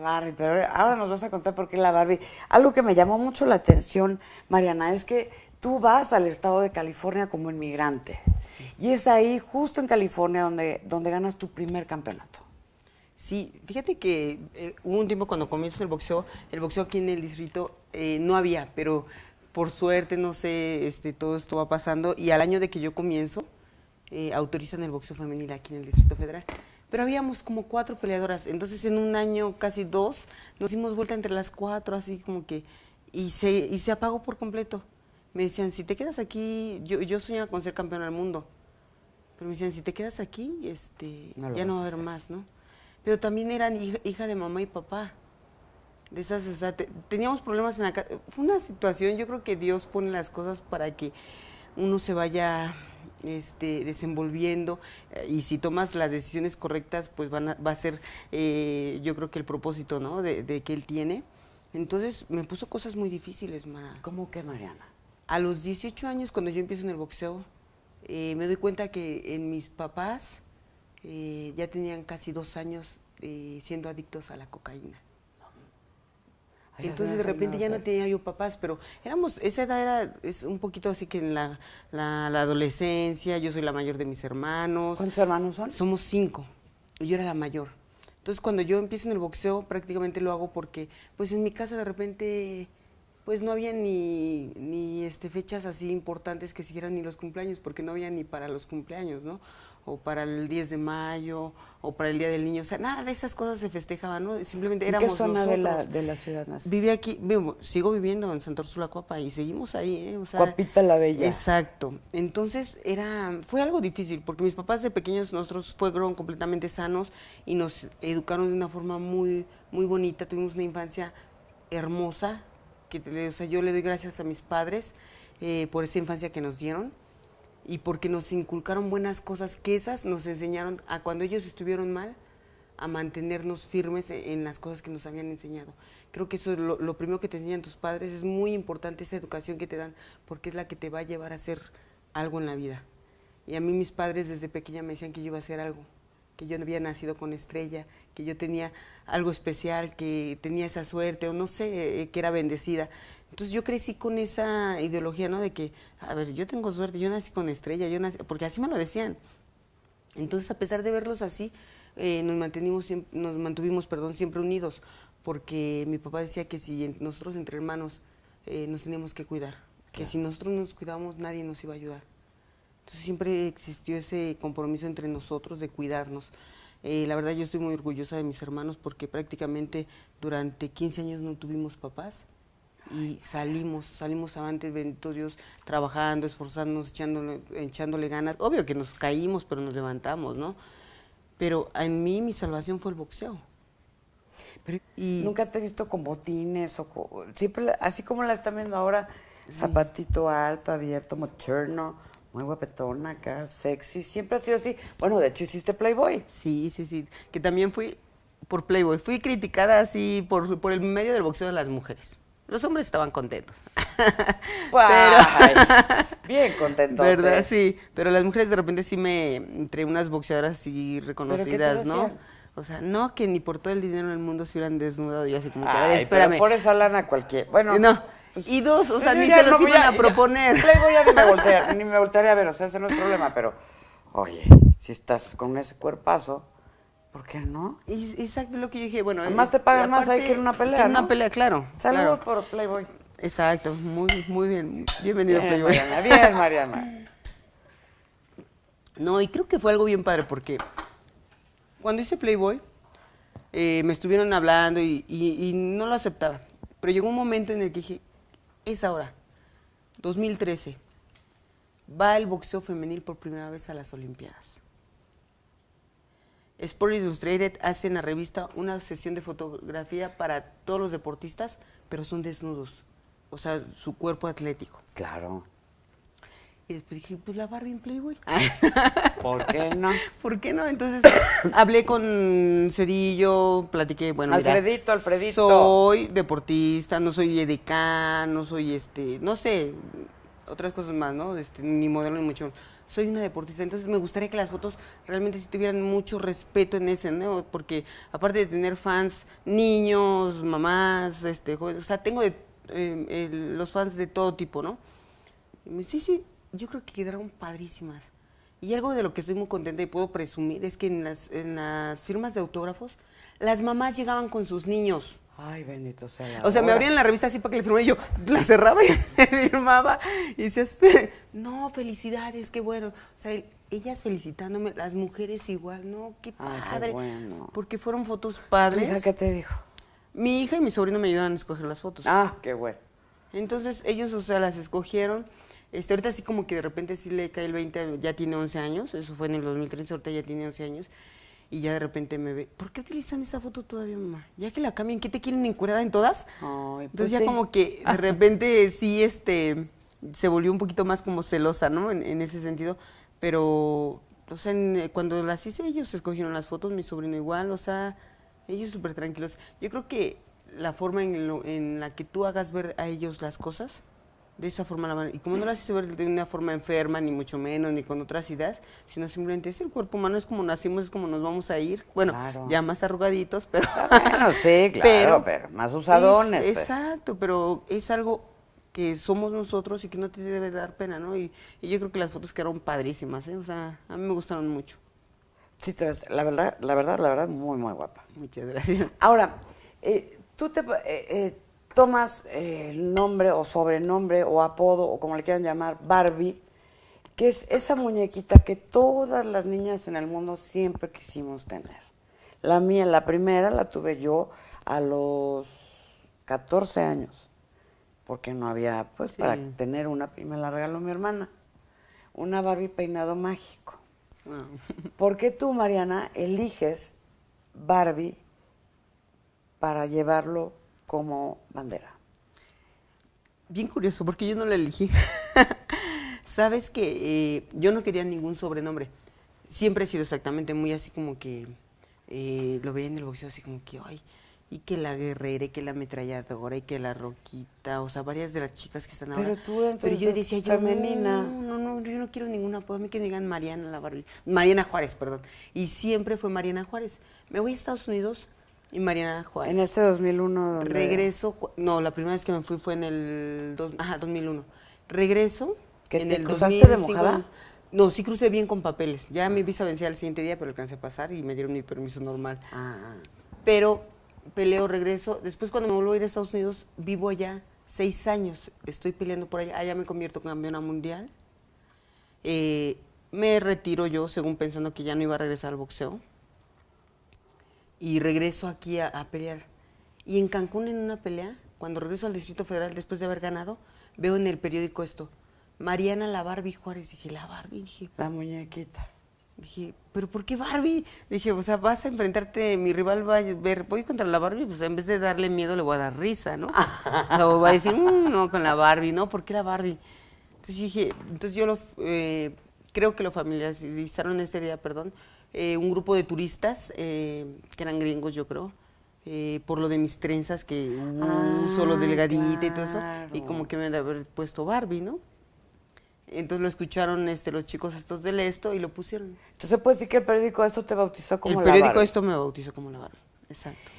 Barbie, pero ahora nos vas a contar por qué la Barbie. Algo que me llamó mucho la atención, Mariana, es que tú vas al estado de California como inmigrante. Y es ahí, justo en California, donde, donde ganas tu primer campeonato. Sí, fíjate que eh, hubo un tiempo cuando comienzo el boxeo, el boxeo aquí en el distrito eh, no había, pero por suerte, no sé, este, todo esto va pasando. Y al año de que yo comienzo, eh, autorizan el boxeo femenil aquí en el Distrito Federal pero habíamos como cuatro peleadoras. Entonces en un año, casi dos, nos dimos vuelta entre las cuatro, así como que, y se, y se apagó por completo. Me decían, si te quedas aquí, yo, yo soñaba con ser campeona del mundo, pero me decían, si te quedas aquí, este, ya no va a haber más, ¿no? Pero también eran hija, de mamá y papá. De esas, teníamos problemas en la casa. Fue una situación, yo creo que Dios pone las cosas para que uno se vaya este, desenvolviendo eh, y si tomas las decisiones correctas, pues va a ser eh, yo creo que el propósito ¿no? de, que él tiene. Entonces me puso cosas muy difíciles, Mara. ¿Cómo que, Mariana? A los 18 años, cuando yo empiezo en el boxeo, eh, me doy cuenta que en mis papás ya tenían casi dos años siendo adictos a la cocaína. Entonces de repente ya no tenía yo papás, pero éramos, esa edad era es un poquito así que en la, adolescencia, yo soy la mayor de mis hermanos. ¿Cuántos hermanos son? Somos cinco, y yo era la mayor. Entonces cuando yo empiezo en el boxeo prácticamente lo hago porque pues en mi casa de repente pues no había ni, este, fechas así importantes que siguieran ni los cumpleaños, porque no había ni para los cumpleaños, ¿no? O para el 10 de mayo, o para el Día del Niño, o sea, nada de esas cosas se festejaban, ¿no? Simplemente éramos una qué zona De, la, de ciudad Viví aquí, vivo, sigo viviendo en Santa la Cuapa y seguimos ahí, ¿eh? Cuapita la Bella. Exacto. Entonces era, fue algo difícil, porque mis papás de pequeños nosotros fueron completamente sanos y nos educaron de una forma muy, muy bonita, tuvimos una infancia hermosa, yo le doy gracias a mis padres eh, por esa infancia que nos dieron y porque nos inculcaron buenas cosas que esas nos enseñaron a cuando ellos estuvieron mal, a mantenernos firmes e, en las cosas que nos habían enseñado. Creo que eso es lo, lo, primero que te enseñan tus padres, es muy importante esa educación que te dan, porque es la que te va a llevar a hacer algo en la vida. Y a mí mis padres desde pequeña me decían que yo iba a hacer algo que yo había nacido con estrella, que yo tenía algo especial, que tenía esa suerte, o no sé, eh, que era bendecida. Entonces yo crecí con esa ideología, ¿no? De que, a ver, yo tengo suerte, yo nací con estrella, yo nací, porque así me lo decían. Entonces, a pesar de verlos así, eh, nos, mantenimos, nos mantuvimos perdón, siempre unidos, porque mi papá decía que si nosotros entre hermanos eh, nos teníamos que cuidar, que si nosotros nos cuidábamos nadie nos iba a ayudar siempre existió ese compromiso entre nosotros de cuidarnos. Eh, la verdad yo estoy muy orgullosa de mis hermanos porque prácticamente durante 15 años no tuvimos papás y salimos, salimos avantes, bendito Dios, trabajando, esforzándonos, echándole, ganas. Obvio que nos caímos, pero nos levantamos, ¿no? Pero en mí mi salvación fue el boxeo. nunca te he visto con botines o siempre así como la están viendo ahora, zapatito alto, abierto, mocherno muy guapetona acá, sexy, siempre ha sido así. Bueno, de hecho hiciste Playboy. Sí, sí, sí, que también fui por Playboy, fui criticada así por, por el medio del boxeo de las mujeres. Los hombres estaban contentos. bien contentos. ¿Verdad? Sí, pero las mujeres de repente sí me, entre unas boxeadoras así reconocidas, ¿no? O sea, no que ni por todo el dinero del mundo se hubieran desnudado. y así como que, a espérame. Pero por esa lana cualquier. Bueno. No, y dos, o sea, ni se los iban a, proponer. Playboy ya ni me, voltearía a ver, o sea, ese no es problema, pero, oye, si estás con ese cuerpazo, ¿por qué no? exacto lo que yo dije, bueno. Además eh, te pagan más hay que en una pelea, ¿no? una pelea, claro. Saludos por Playboy. Exacto, muy, muy bien. Bienvenido, Playboy. bien, Mariana. No, y creo que fue algo bien padre porque cuando hice Playboy, eh, me estuvieron hablando y, y no lo aceptaba. Pero llegó un momento en el que dije, es ahora, 2013, va el boxeo femenil por primera vez a las Olimpiadas. Sport Illustrated hace en la revista una sesión de fotografía para todos los deportistas, pero son desnudos, o sea, su cuerpo atlético. Claro. Y después dije, pues la Barbie en Playboy. ¿Por qué no? ¿Por qué no? Entonces hablé con Cedillo platiqué, bueno, Alfredito, mira, Alfredito. Soy deportista, no soy EDK, no soy este, no sé, otras cosas más, ¿no? Este, ni modelo ni mucho. Soy una deportista, entonces me gustaría que las fotos realmente sí tuvieran mucho respeto en ese, ¿no? Porque aparte de tener fans, niños, mamás, este, jóvenes, o sea, tengo eh, los fans de todo tipo, ¿no? sí, sí, yo creo que quedaron padrísimas. Y algo de lo que estoy muy contenta y puedo presumir es que en las, firmas de autógrafos, las mamás llegaban con sus niños. Ay, bendito sea. o sea, me abrían la revista así para que le firmara y yo la cerraba y firmaba. Y decías, no, felicidades, qué bueno. O sea, ellas felicitándome, las mujeres igual, no, qué padre. Porque fueron fotos padres. ¿Tu hija qué te dijo? Mi hija y mi sobrino me ayudaron a escoger las fotos. Ah, qué bueno. Entonces ellos, o sea, las escogieron este, ahorita sí como que de repente sí le cae el 20, ya tiene 11 años, eso fue en el 2013, ahorita ya tiene 11 años, y ya de repente me ve, ¿por qué utilizan esa foto todavía, mamá? Ya que la cambian, ¿qué te quieren encurada en todas? Pues Entonces ya como que de repente sí, este, se volvió un poquito más como celosa, ¿no? En, ese sentido, pero, o sea, eh, cuando las hice ellos escogieron las fotos, mi sobrino igual, o sea, ellos súper tranquilos. Yo creo que la forma en, en la que tú hagas ver a ellos las cosas de esa forma la Y como no las hice ver de una forma enferma, ni mucho menos, ni con otras ideas, sino simplemente es el cuerpo humano, es como nacimos, es como nos vamos a ir. Bueno, ya más arrugaditos, pero. Ah, bueno, sí, claro, pero, más usadones. Pues. Exacto, pero es algo que somos nosotros y que no te debe dar pena, ¿no? Y, yo creo que las fotos quedaron padrísimas, ¿eh? O sea, a mí me gustaron mucho. Sí, la verdad, la verdad, la verdad, muy, muy guapa. Muchas gracias. Ahora, eh, tú te. Eh, eh, tomas eh, el nombre o sobrenombre o apodo o como le quieran llamar, Barbie, que es esa muñequita que todas las niñas en el mundo siempre quisimos tener. La mía, la primera, la tuve yo a los 14 años, porque no había, pues, para tener una, y me la regaló mi hermana, una Barbie peinado mágico. ¿Por qué tú, Mariana, eliges Barbie para llevarlo como bandera. Bien curioso, porque yo no la elegí. Sabes que eh, yo no quería ningún sobrenombre. Siempre he sido exactamente muy así como que eh, lo veía en el boxeo así como que, ay, y que la guerrera, y que la ametralladora, y que la roquita, o sea, varias de las chicas que están ahora. Pero tú, entonces, yo decía, yo, femenina. No, no, no, yo no quiero ninguna apodo, que me digan Mariana la Mariana Juárez, perdón. Y siempre fue Mariana Juárez. Me voy a Estados Unidos, y Mariana Juárez. En este 2001. Regreso, no, la primera vez que me fui fue en el, 2001. Regreso. en te el cruzaste de mojada? No, sí crucé bien con papeles. Ya mi visa vencía el siguiente día, pero alcancé a pasar y me dieron mi permiso normal. Ah, ah. Pero peleo, regreso. Después cuando me vuelvo a ir a Estados Unidos, vivo allá seis años. Estoy peleando por allá. Allá me convierto en campeona mundial. Eh, me retiro yo, según pensando que ya no iba a regresar al boxeo y regreso aquí a, pelear. Y en Cancún, en una pelea, cuando regreso al Distrito Federal después de haber ganado, veo en el periódico esto. Mariana la Barbie Juárez. Dije, la Barbie. la muñequita. Dije, ¿pero por qué Barbie? Dije, o sea, vas a enfrentarte, mi rival va a ver, voy contra la Barbie, pues en vez de darle miedo le voy a dar risa, ¿no? o va a decir, mm, no, con la Barbie, ¿no? ¿Por qué la Barbie? Entonces dije, entonces yo lo, eh, creo que lo familiarizaron este día, perdón, eh, un grupo de turistas, eh, que eran gringos yo creo, eh, por lo de mis trenzas que uh, ah, solo delgadita y todo eso, y como que me de haber puesto Barbie, ¿no? Entonces lo escucharon este, los chicos estos del esto y lo pusieron. Entonces puedes decir que el periódico esto te bautizó como la Barbie. El periódico esto me bautizó como la Barbie, exacto.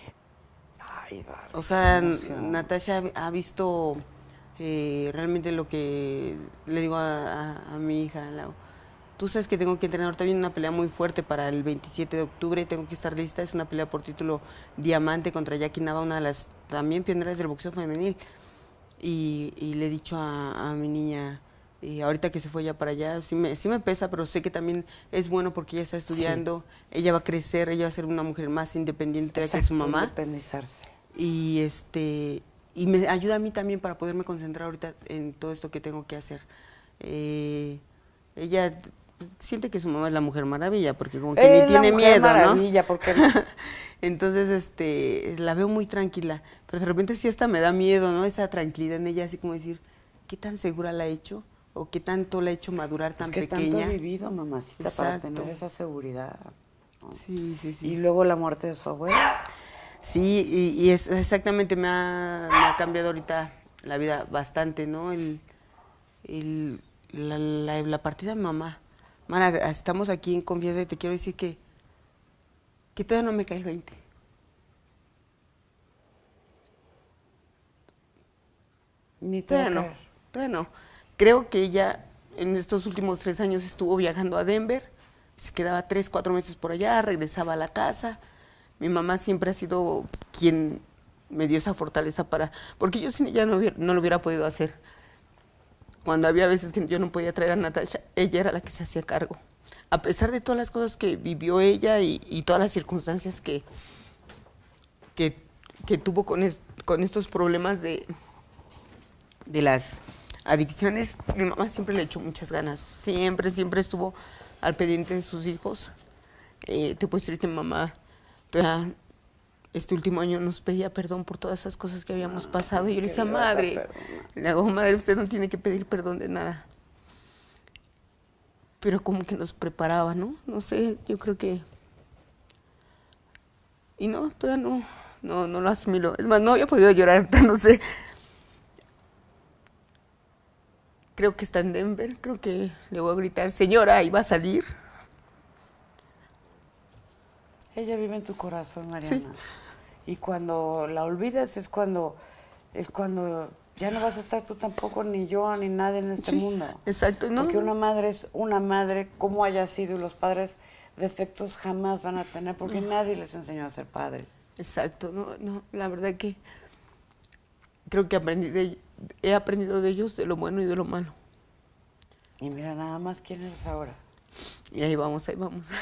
Ay, Barbie. O sea, Natasha ha visto realmente lo que le digo a, a mi hija, la, Tú sabes que tengo que entrenar. Ahorita viene una pelea muy fuerte para el 27 de octubre. Tengo que estar lista. Es una pelea por título diamante contra Jackie Nava, una de las también pioneras del boxeo femenil. Y, le he dicho a, mi niña, y eh, ahorita que se fue ya para allá, sí me, sí me pesa, pero sé que también es bueno porque ella está estudiando, ella va a crecer, ella va a ser una mujer más independiente que su mamá. Y este y me ayuda a mí también para poderme concentrar ahorita en todo esto que tengo que hacer. Eh, ella siente que su mamá es la mujer maravilla, porque como que ni tiene miedo, maravilla, ¿no? Porque... Entonces, este, la veo muy tranquila, pero de repente sí hasta me da miedo, ¿no? Esa tranquilidad en ella, así como decir, ¿qué tan segura la ha hecho? ¿O qué tanto la ha hecho madurar pues tan pequeña. que tanto vivido, mamacita, para tener esa seguridad. Sí, sí, sí. Y luego la muerte de su abuela. Sí, y, y es, exactamente me ha, cambiado ahorita la vida bastante, ¿no? El, la, la, la partida de mamá estamos aquí en confianza y te quiero decir que, que todavía no me cae el 20. Ni todavía no, todavía no. Creo que ella en estos últimos tres años estuvo viajando a Denver, se quedaba tres, cuatro meses por allá, regresaba a la casa. Mi mamá siempre ha sido quien me dio esa fortaleza para, porque yo sin ella no, no lo hubiera podido hacer cuando había veces que yo no podía traer a Natasha, ella era la que se hacía cargo. A pesar de todas las cosas que vivió ella y, todas las circunstancias que, que, tuvo con, con estos problemas de, de las adicciones, mi mamá siempre le echó muchas ganas, siempre, siempre estuvo al pendiente de sus hijos. Eh, te puedo decir que mi mamá este último año nos pedía perdón por todas esas cosas que habíamos ah, pasado. Y yo le decía, madre, le hago, madre, usted no tiene que pedir perdón de nada. Pero como que nos preparaba, ¿no? No sé, yo creo que... Y no, todavía no, no, no lo asimilo. Es más, no había podido llorar, no sé. Creo que está en Denver, creo que le voy a gritar, señora, iba va a salir. Ella vive en tu corazón, Mariana. Y cuando la olvidas es cuando es cuando ya no vas a estar tú tampoco, ni yo, ni nadie en este mundo. Exacto, ¿no? Porque una madre es una madre, como haya sido, y los padres defectos jamás van a tener, porque nadie les enseñó a ser padre. Exacto, no, no, la verdad que creo que aprendí he aprendido de ellos de lo bueno y de lo malo. Y mira, nada más quién eres ahora. Y ahí vamos, ahí vamos.